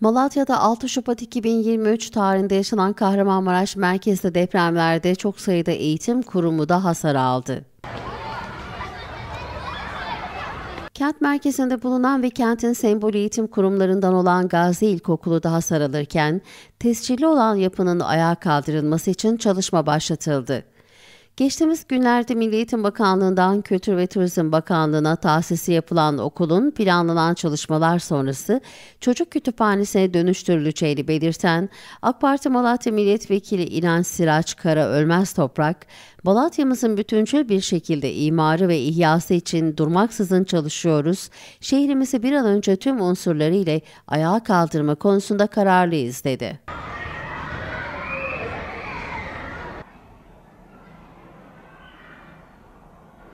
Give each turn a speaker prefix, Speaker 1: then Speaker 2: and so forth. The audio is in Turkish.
Speaker 1: Malatya'da 6 Şubat 2023 tarihinde yaşanan Kahramanmaraş merkezde depremlerde çok sayıda eğitim kurumu da hasar aldı. Kent merkezinde bulunan ve kentin sembol eğitim kurumlarından olan Gazi İlkokulu daha saralırken, tescilli olan yapının ayağa kaldırılması için çalışma başlatıldı. Geçtiğimiz günlerde Milli Eğitim Bakanlığı'ndan Kültür ve Turizm Bakanlığı'na tahsisi yapılan okulun planlanan çalışmalar sonrası çocuk kütüphanesine dönüştürüleceğini belirten AK Parti Malatya Milletvekili İnanç Siraç Kara Ölmez Toprak, Malatya'mızın bütüncül bir şekilde imarı ve ihyası için durmaksızın çalışıyoruz, şehrimizi bir an önce tüm unsurlarıyla ayağa kaldırma konusunda kararlıyız dedi.